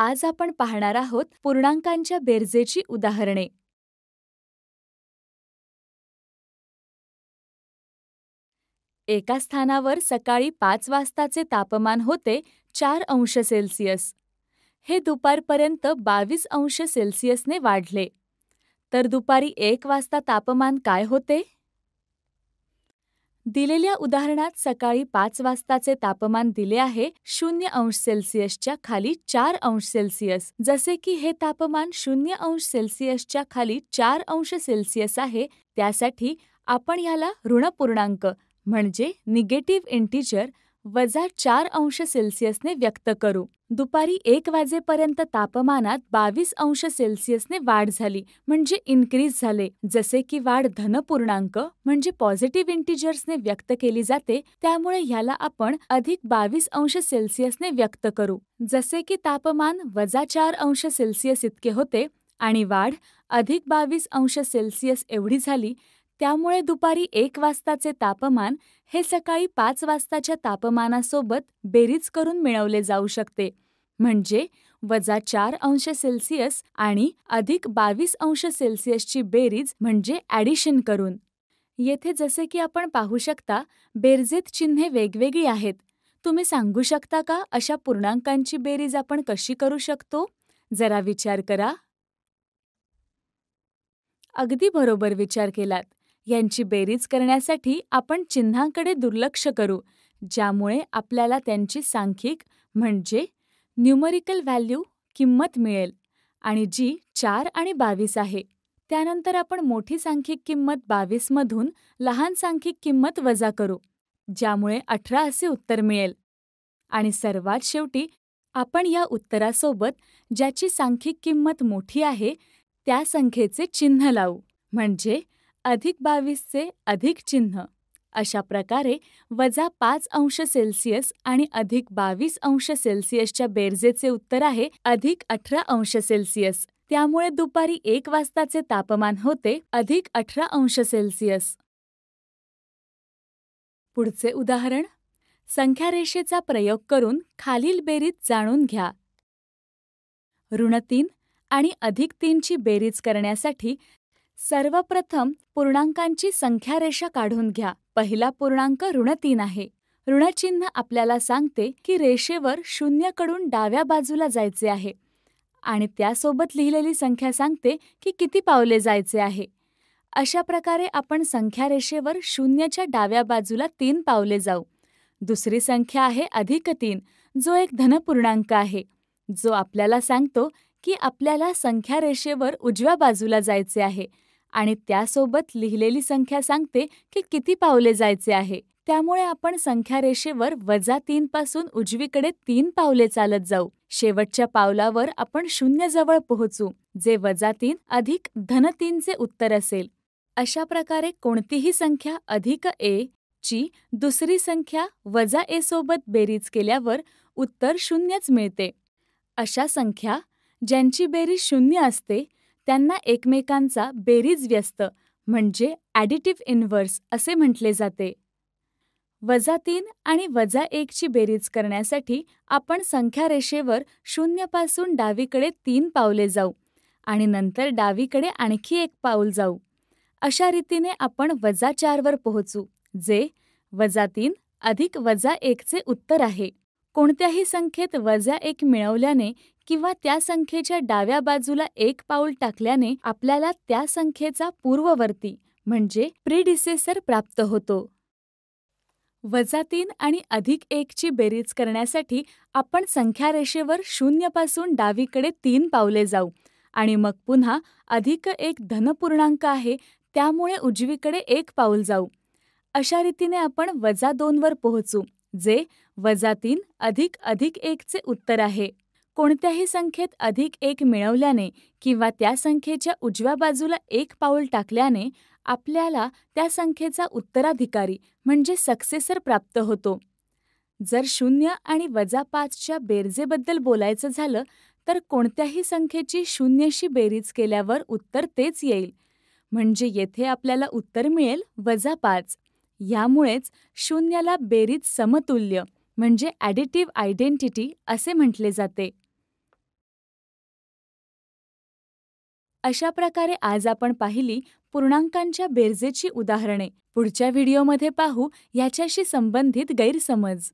आज आपण पाहणार आहोत पूर्णांकांच्या बेरजेची उदाहरणे एका स्थानावर सकाळी पाच वाजताचे तापमान होते चार अंश सेल्सिअस हे दुपारपर्यंत बावीस अंश सेल्सिअसने वाढले तर दुपारी एक वाजता तापमान काय होते दिलेल्या उदाहरणात सकाळी पाच वाजताचे तापमान दिले आहे शून्य अंश सेल्सिअसच्या खाली चार अंश सेल्सिअस जसे की हे तापमान शून्य अंश सेल्सिअसच्या खाली चार अंश सेल्सिअस आहे त्यासाठी आपण याला ऋणपूर्णांक म्हणजे निगेटिव्ह इंटिजर वजा चार अंश सेल्सिअसने व्यक्त करू दुपारी एक वाजेपर्यंत तापमानात बावीस अंश सेल्सिअसने वाढ झाली म्हणजे इन्क्रीज झाले जसे की वाढ धनपूर्णांक म्हणजे पॉझिटिव्ह इंटिजर्सने व्यक्त केली जाते त्यामुळे ह्याला आपण अधिक बावीस अंश सेल्सिअसने व्यक्त करू जसे की तापमान वजा चार अंश सेल्सिअस इतके होते आणि वाढ अधिक बावीस अंश सेल्सिअस एवढी झाली त्यामुळे दुपारी एक वाजताचे तापमान हे सकाळी पाच वाजताच्या तापमानासोबत बेरीज करून मिळवले जाऊ शकते म्हणजे वजा चार अंश सेल्सिअस आणि अधिक बावीस अंश सेल्सिअसची बेरीज म्हणजे ॲडिशन करून येथे जसे की आपण पाहू शकता बेरजेत चिन्हे वेगवेगळी आहेत तुम्ही सांगू शकता का अशा पूर्णांकांची बेरीज आपण कशी करू शकतो जरा विचार करा अगदी बरोबर विचार केलात यांची बेरीज करण्यासाठी आपण चिन्हांकडे दुर्लक्ष करू ज्यामुळे आपल्याला त्यांची सांख्यिक म्हणजे न्यूमरिकल व्हॅल्यू किंमत मिळेल आणि जी चार आणि बावीस आहे त्यानंतर आपण मोठी सांख्यिक किंमत बावीसमधून लहान सांख्यिक किंमत वजा करू ज्यामुळे अठरा असे उत्तर मिळेल आणि सर्वात शेवटी आपण या उत्तरासोबत ज्याची सांख्यिक किंमत मोठी आहे त्या संख्येचे चिन्ह लावू म्हणजे अधिक बावीसचे अधिक चिन्ह अशा प्रकारे वजा पाच अंश सेल्सिअस आणि अधिक बावीस अंश सेल्सिअसच्या बेरजेचे उत्तर आहे अधिक अठरा अंश सेल्सिअस त्यामुळे दुपारी एक वाजताचे तापमान होते अधिक अठरा अंश सेल्सिअस पुढचे उदाहरण संख्यारेषेचा प्रयोग करून खालील बेरीज जाणून घ्या ऋण तीन आणि अधिक तीनची बेरीज करण्यासाठी सर्वप्रथम पूर्णांकांची संख्यारेषा काढून घ्या पहिला पूर्णांक ऋण तीन आहे ऋणचिन्ह आपल्याला सांगते की रेषेवर शून्यकडून डाव्या बाजूला जायचे आहे आणि त्यासोबत लिहिलेली संख्या सांगते की किती पावले जायचे आहे अशा प्रकारे आपण संख्यारेषेवर शून्यच्या डाव्या बाजूला तीन पावले जाऊ दुसरी संख्या आहे अधिक तीन जो एक धनपूर्णांक आहे जो आपल्याला सांगतो की आपल्याला संख्यारेषेवर उजव्या बाजूला जायचे आहे आणि त्यासोबत लिहिलेली संख्या सांगते की किती पावले जायचे आहे त्यामुळे आपण रेषेवर वजा तीन पासून उजवीकडे तीन पावले चालत जाऊ शेवटच्या पावलावर आपण शून्य जवळ पोहोचू जे वजा तीन अधिक धन तीनचे उत्तर असेल अशा प्रकारे कोणतीही संख्या अधिक ए ची दुसरी संख्या वजा ए सोबत बेरीज केल्यावर उत्तर शून्यच मिळते अशा संख्या ज्यांची बेरीज शून्य असते त्यांना एकमेकांचा बेरीज व्यस्त म्हणजे ॲडिटिव्ह इन्व्हर्स असे म्हटले जाते वजा तीन आणि वजा एकची बेरीज करण्यासाठी आपण संख्या संख्यारेषेवर शून्यपासून डावीकडे तीन पावले जाऊ आणि नंतर डावीकडे आणखी एक पाऊल जाऊ अशा रीतीने आपण वजा चारवर पोहोचू जे वजा तीन अधिक वजा एकचे उत्तर आहे कोणत्याही संख्येत वजा एक मिळवल्याने किंवा त्या संख्येच्या डाव्या बाजूला एक पाऊल टाकल्याने आपल्याला त्या संख्येचा पूर्ववर्ती म्हणजे प्रिडिसेसर प्राप्त होतो वजा तीन आणि अधिक एकची बेरीज करण्यासाठी आपण संख्यारेषेवर शून्यपासून डावीकडे तीन पावले जाऊ आणि मग पुन्हा अधिक एक धनपूर्णांक आहे त्यामुळे उजवीकडे एक पाऊल जाऊ अशा रीतीने आपण वजा दोनवर पोहोचू जे वजा तीन अधिक अधिक एकचे उत्तर आहे कोणत्याही संख्येत अधिक एक मिळवल्याने किंवा त्या संख्येच्या उजव्या बाजूला एक पाऊल टाकल्याने आपल्याला त्या संख्येचा उत्तराधिकारी म्हणजे सक्सेसर प्राप्त होतो जर शून्य आणि वजा पाचच्या बेरजेबद्दल बोलायचं झालं तर कोणत्याही संख्येची शून्यशी बेरीज केल्यावर उत्तर तेच येईल म्हणजे येथे आपल्याला उत्तर मिळेल वजा पाच यामुळेच शून्याला बेरीज समतुल्य म्हणजे ॲडिटिव्ह आयडेंटिटी असे म्हटले जाते अशा प्रकारे आज आपण पाहिली पूर्णांकांच्या बेरजेची उदाहरणे पुढच्या व्हिडिओमध्ये पाहू याच्याशी संबंधित गैरसमज